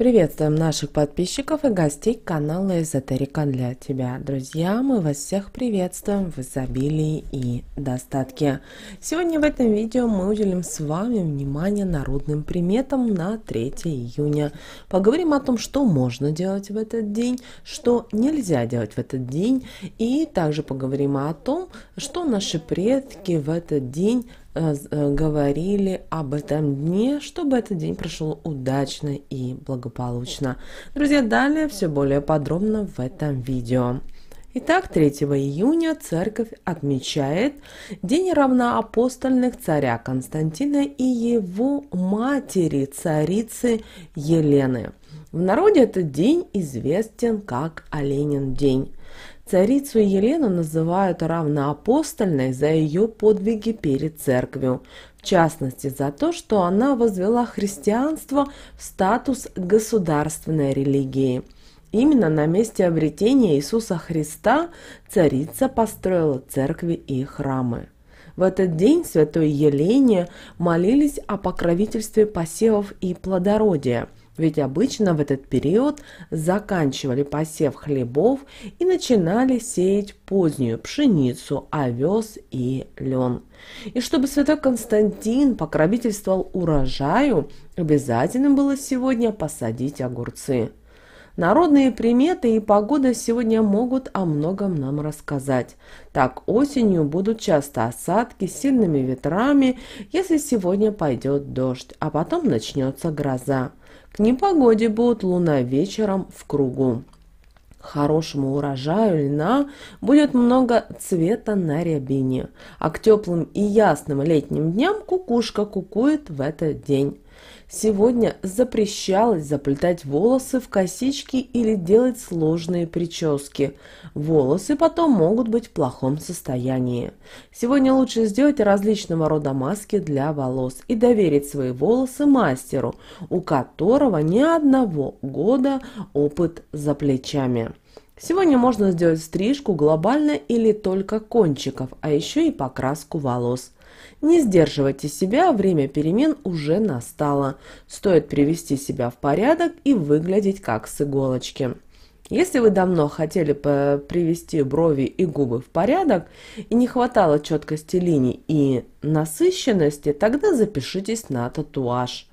Приветствуем наших подписчиков и гостей канала Эзотерика для тебя. Друзья, мы вас всех приветствуем в изобилии и достатке. Сегодня в этом видео мы уделим с вами внимание народным приметам на 3 июня. Поговорим о том, что можно делать в этот день, что нельзя делать в этот день, и также поговорим о том, что наши предки в этот день Э, э, говорили об этом дне, чтобы этот день прошел удачно и благополучно. Друзья, далее все более подробно в этом видео. Итак, 3 июня церковь отмечает День равноапостольных царя Константина и его матери, царицы Елены. В народе этот день известен как Оленин день. Царицу Елену называют равноапостольной за ее подвиги перед церковью, в частности за то, что она возвела христианство в статус государственной религии. Именно на месте обретения Иисуса Христа царица построила церкви и храмы. В этот день святой Елене молились о покровительстве посевов и плодородия – ведь обычно в этот период заканчивали посев хлебов и начинали сеять позднюю пшеницу, овес и лен. И чтобы святой Константин покровительствовал урожаю, обязательно было сегодня посадить огурцы. Народные приметы и погода сегодня могут о многом нам рассказать. Так осенью будут часто осадки с сильными ветрами, если сегодня пойдет дождь, а потом начнется гроза непогоде будет луна вечером в кругу. Хорошему урожаю льна будет много цвета на рябине, а к теплым и ясным летним дням кукушка кукует в этот день. Сегодня запрещалось заплетать волосы в косички или делать сложные прически. Волосы потом могут быть в плохом состоянии. Сегодня лучше сделать различного рода маски для волос и доверить свои волосы мастеру, у которого ни одного года опыт за плечами. Сегодня можно сделать стрижку глобально или только кончиков, а еще и покраску волос – не сдерживайте себя, время перемен уже настало. Стоит привести себя в порядок и выглядеть как с иголочки. Если вы давно хотели привести брови и губы в порядок и не хватало четкости линий и насыщенности, тогда запишитесь на татуаж.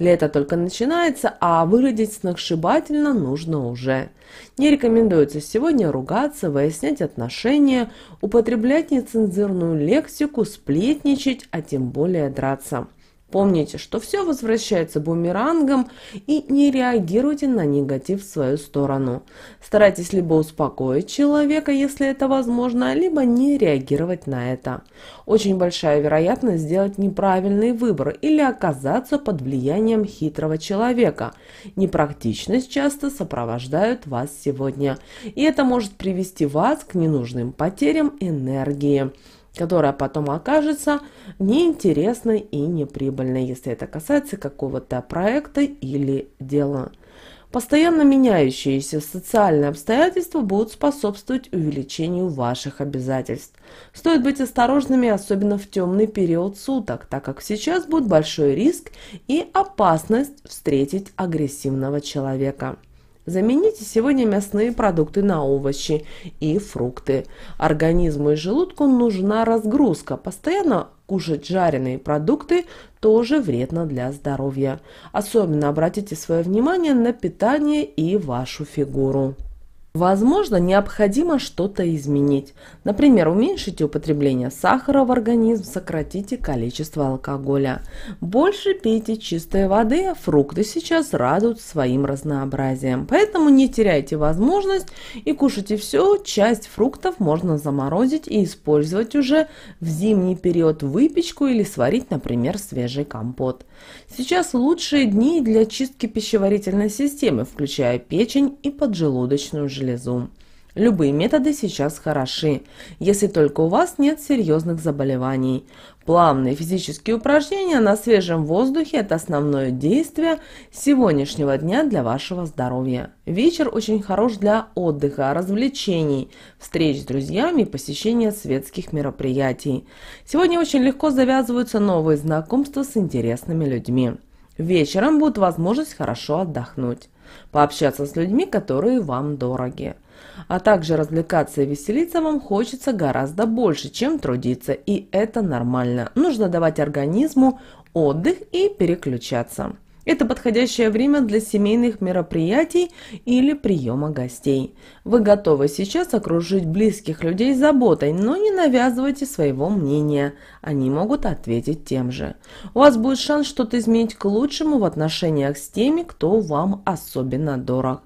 Лето только начинается, а выглядеть сногсшибательно нужно уже. Не рекомендуется сегодня ругаться, выяснять отношения, употреблять нецензурную лексику, сплетничать, а тем более драться. Помните, что все возвращается бумерангом и не реагируйте на негатив в свою сторону. Старайтесь либо успокоить человека, если это возможно, либо не реагировать на это. Очень большая вероятность сделать неправильный выбор или оказаться под влиянием хитрого человека. Непрактичность часто сопровождает вас сегодня, и это может привести вас к ненужным потерям энергии которая потом окажется неинтересной и неприбыльной, если это касается какого-то проекта или дела. Постоянно меняющиеся социальные обстоятельства будут способствовать увеличению ваших обязательств. Стоит быть осторожными, особенно в темный период суток, так как сейчас будет большой риск и опасность встретить агрессивного человека. Замените сегодня мясные продукты на овощи и фрукты. Организму и желудку нужна разгрузка. Постоянно кушать жареные продукты тоже вредно для здоровья. Особенно обратите свое внимание на питание и вашу фигуру. Возможно, необходимо что-то изменить. Например, уменьшите употребление сахара в организм, сократите количество алкоголя. Больше пейте чистой воды, фрукты сейчас радуют своим разнообразием. Поэтому не теряйте возможность и кушайте все. Часть фруктов можно заморозить и использовать уже в зимний период выпечку или сварить, например, свежий компот. Сейчас лучшие дни для чистки пищеварительной системы, включая печень и поджелудочную железу железу. Любые методы сейчас хороши, если только у вас нет серьезных заболеваний. Плавные физические упражнения на свежем воздухе – это основное действие сегодняшнего дня для вашего здоровья. Вечер очень хорош для отдыха, развлечений, встреч с друзьями и посещения светских мероприятий. Сегодня очень легко завязываются новые знакомства с интересными людьми. Вечером будет возможность хорошо отдохнуть, пообщаться с людьми, которые вам дороги. А также развлекаться и веселиться вам хочется гораздо больше, чем трудиться, и это нормально. Нужно давать организму отдых и переключаться. Это подходящее время для семейных мероприятий или приема гостей. Вы готовы сейчас окружить близких людей заботой, но не навязывайте своего мнения. Они могут ответить тем же. У вас будет шанс что-то изменить к лучшему в отношениях с теми, кто вам особенно дорог.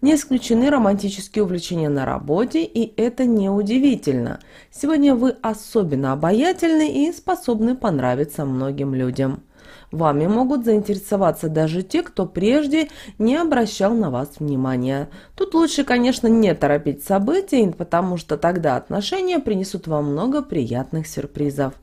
Не исключены романтические увлечения на работе, и это неудивительно. Сегодня вы особенно обаятельны и способны понравиться многим людям. Вами могут заинтересоваться даже те, кто прежде не обращал на вас внимания. Тут лучше, конечно, не торопить события, потому что тогда отношения принесут вам много приятных сюрпризов.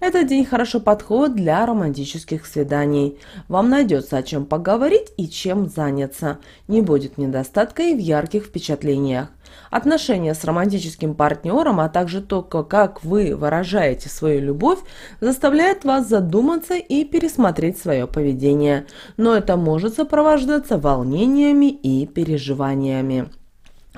Этот день хорошо подходит для романтических свиданий. Вам найдется о чем поговорить и чем заняться. Не будет недостатка и в ярких впечатлениях. Отношения с романтическим партнером, а также то, как вы выражаете свою любовь, заставляют вас задуматься и пересмотреть свое поведение. Но это может сопровождаться волнениями и переживаниями.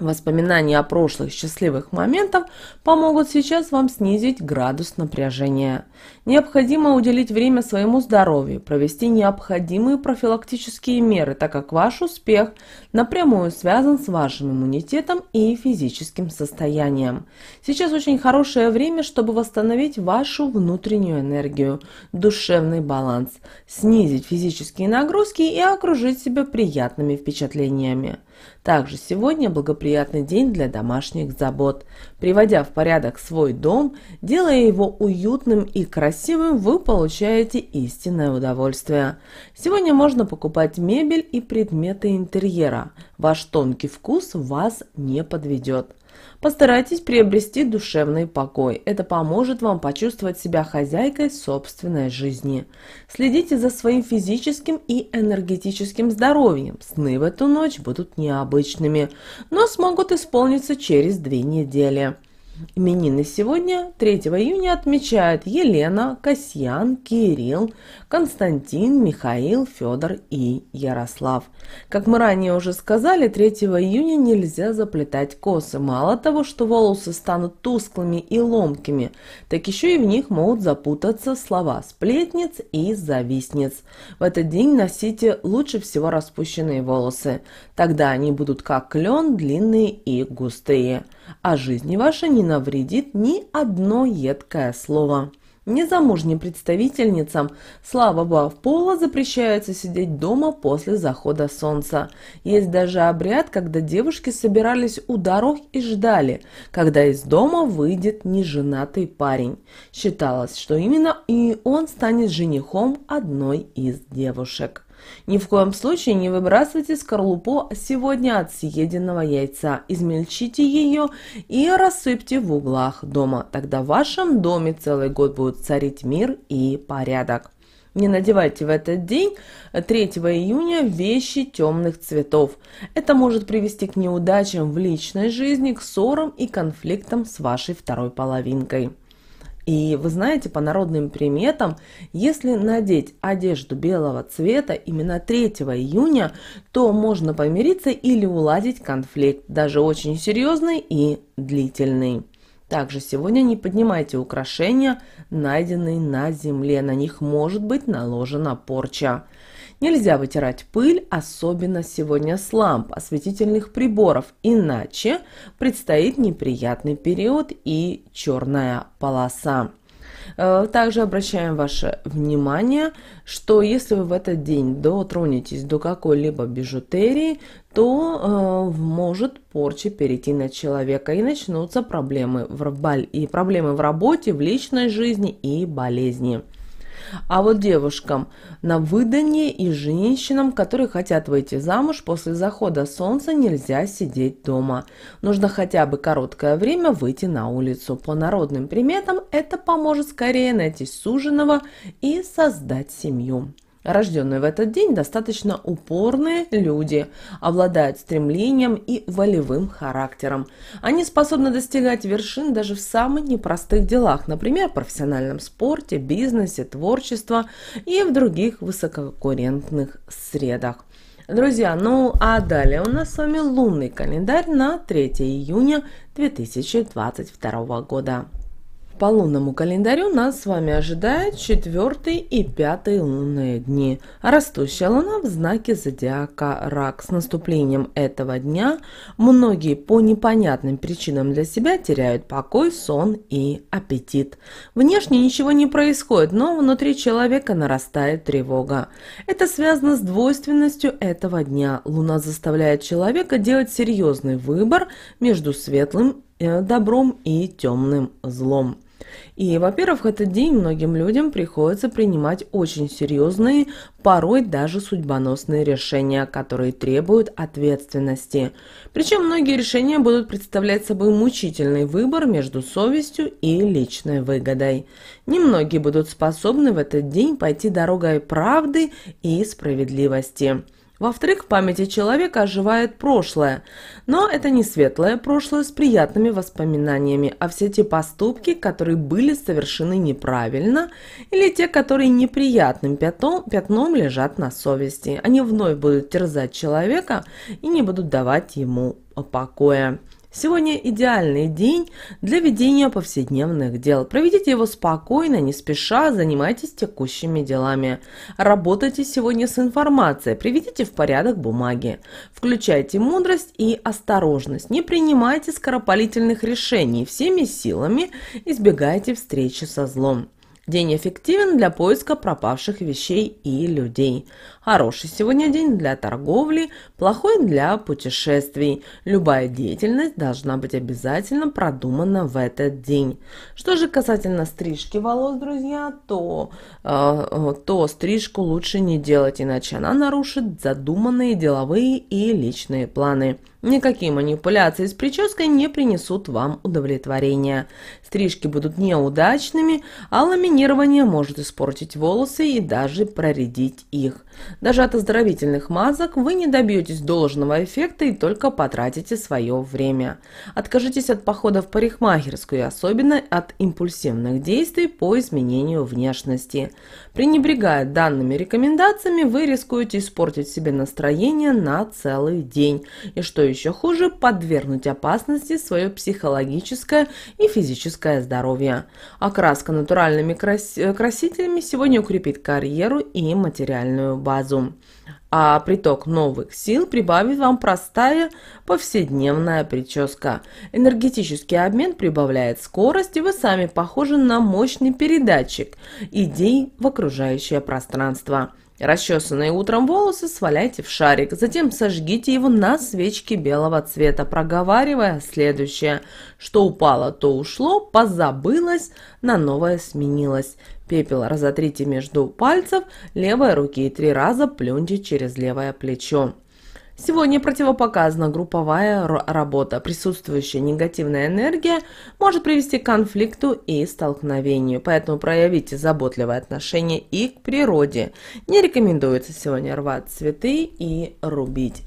Воспоминания о прошлых счастливых моментах помогут сейчас вам снизить градус напряжения. Необходимо уделить время своему здоровью, провести необходимые профилактические меры, так как ваш успех напрямую связан с вашим иммунитетом и физическим состоянием. Сейчас очень хорошее время, чтобы восстановить вашу внутреннюю энергию, душевный баланс, снизить физические нагрузки и окружить себя приятными впечатлениями. Также сегодня благоприятный день для домашних забот. Приводя в порядок свой дом, делая его уютным и красивым, красивым, вы получаете истинное удовольствие. Сегодня можно покупать мебель и предметы интерьера. Ваш тонкий вкус вас не подведет. Постарайтесь приобрести душевный покой. Это поможет вам почувствовать себя хозяйкой собственной жизни. Следите за своим физическим и энергетическим здоровьем. Сны в эту ночь будут необычными, но смогут исполниться через две недели. Именины сегодня, 3 июня, отмечают Елена, Касьян, Кирилл, Константин, Михаил, Федор и Ярослав. Как мы ранее уже сказали, 3 июня нельзя заплетать косы. Мало того, что волосы станут тусклыми и ломкими, так еще и в них могут запутаться слова «сплетниц» и «завистниц». В этот день носите лучше всего распущенные волосы. Тогда они будут как клен, длинные и густые. А жизни вашей не навредит ни одно едкое слово. Незамужним представительницам слабого богов пола запрещается сидеть дома после захода солнца. Есть даже обряд, когда девушки собирались у дорог и ждали, когда из дома выйдет неженатый парень. Считалось, что именно и он станет женихом одной из девушек. Ни в коем случае не выбрасывайте скорлупу сегодня от съеденного яйца. Измельчите ее и рассыпьте в углах дома. Тогда в вашем доме целый год будет царить мир и порядок. Не надевайте в этот день, 3 э, июня, вещи темных цветов. Это может привести к неудачам в личной жизни, к ссорам и конфликтам с вашей второй половинкой. И вы знаете, по народным приметам, если надеть одежду белого цвета именно 3 июня, то можно помириться или уладить конфликт, даже очень серьезный и длительный. Также сегодня не поднимайте украшения, найденные на земле, на них может быть наложена порча. Нельзя вытирать пыль, особенно сегодня с ламп, осветительных приборов, иначе предстоит неприятный период и черная полоса. Э, также обращаем ваше внимание, что если вы в этот день дотронетесь до какой-либо бижутерии, то э, может порча перейти на человека и начнутся проблемы в, и проблемы в работе, в личной жизни и болезни. А вот девушкам на выдание и женщинам, которые хотят выйти замуж после захода солнца, нельзя сидеть дома. Нужно хотя бы короткое время выйти на улицу. По народным приметам это поможет скорее найти суженого и создать семью. Рожденные в этот день достаточно упорные люди, обладают стремлением и волевым характером. Они способны достигать вершин даже в самых непростых делах, например, в профессиональном спорте, бизнесе, творчестве и в других высококонкурентных средах. Друзья, ну а далее у нас с вами лунный календарь на 3 июня 2022 года по лунному календарю нас с вами ожидает четвертый и пятый лунные дни. Растущая луна в знаке зодиака Рак. С наступлением этого дня многие по непонятным причинам для себя теряют покой, сон и аппетит. Внешне ничего не происходит, но внутри человека нарастает тревога. Это связано с двойственностью этого дня. Луна заставляет человека делать серьезный выбор между светлым э, добром и темным злом. И, во-первых, в этот день многим людям приходится принимать очень серьезные, порой даже судьбоносные решения, которые требуют ответственности. Причем многие решения будут представлять собой мучительный выбор между совестью и личной выгодой. Немногие будут способны в этот день пойти дорогой правды и справедливости. Во-вторых, в памяти человека оживает прошлое, но это не светлое прошлое с приятными воспоминаниями, а все те поступки, которые были совершены неправильно, или те, которые неприятным пятном, пятном лежат на совести. Они вновь будут терзать человека и не будут давать ему покоя. Сегодня идеальный день для ведения повседневных дел. Проведите его спокойно, не спеша, занимайтесь текущими делами. Работайте сегодня с информацией, приведите в порядок бумаги. Включайте мудрость и осторожность. Не принимайте скоропалительных решений. Всеми силами избегайте встречи со злом. День эффективен для поиска пропавших вещей и людей. Хороший сегодня день для торговли, плохой для путешествий. Любая деятельность должна быть обязательно продумана в этот день. Что же касательно стрижки волос, друзья, то, э, э, то стрижку лучше не делать, иначе она нарушит задуманные деловые и личные планы. Никакие манипуляции с прической не принесут вам удовлетворения. Стрижки будут неудачными, а ламинирование может испортить волосы и даже проредить их. Даже от оздоровительных мазок вы не добьетесь должного эффекта и только потратите свое время. Откажитесь от похода в парикмахерскую особенно от импульсивных действий по изменению внешности. Пренебрегая данными рекомендациями, вы рискуете испортить себе настроение на целый день и, что еще хуже, подвергнуть опасности свое психологическое и физическое здоровье. Окраска натуральными крас э, красителями сегодня укрепит карьеру и материальную базу. А приток новых сил прибавит вам простая повседневная прическа. Энергетический обмен прибавляет скорость, и вы сами похожи на мощный передатчик идей в окружающее пространство. Расчесанные утром волосы сваляйте в шарик, затем сожгите его на свечке белого цвета, проговаривая следующее. Что упало, то ушло, позабылось, на новое сменилось. Пепел разотрите между пальцев левой руки и три раза плюньте через левое плечо. Сегодня противопоказана групповая работа. Присутствующая негативная энергия может привести к конфликту и столкновению, поэтому проявите заботливое отношение и к природе. Не рекомендуется сегодня рвать цветы и рубить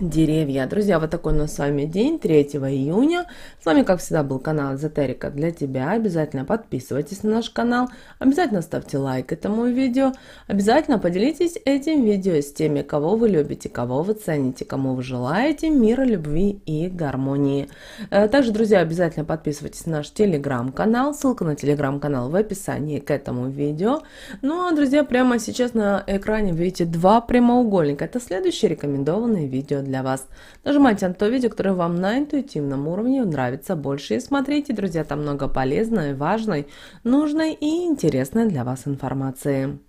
деревья. Друзья, вот такой у нас с вами день, 3 июня. С вами, как всегда, был канал Эзотерика для тебя. Обязательно подписывайтесь на наш канал, обязательно ставьте лайк этому видео, обязательно поделитесь этим видео с теми, кого вы любите, кого вы цените, кому вы желаете мира, любви и гармонии. Э, также, друзья, обязательно подписывайтесь на наш телеграм-канал, ссылка на телеграм-канал в описании к этому видео. Ну а, друзья, прямо сейчас на экране видите два прямоугольника. Это следующее рекомендованное видео для вас. Нажимайте на то видео, которое вам на интуитивном уровне нравится больше и смотрите, друзья, там много полезной, важной, нужной и интересной для вас информации.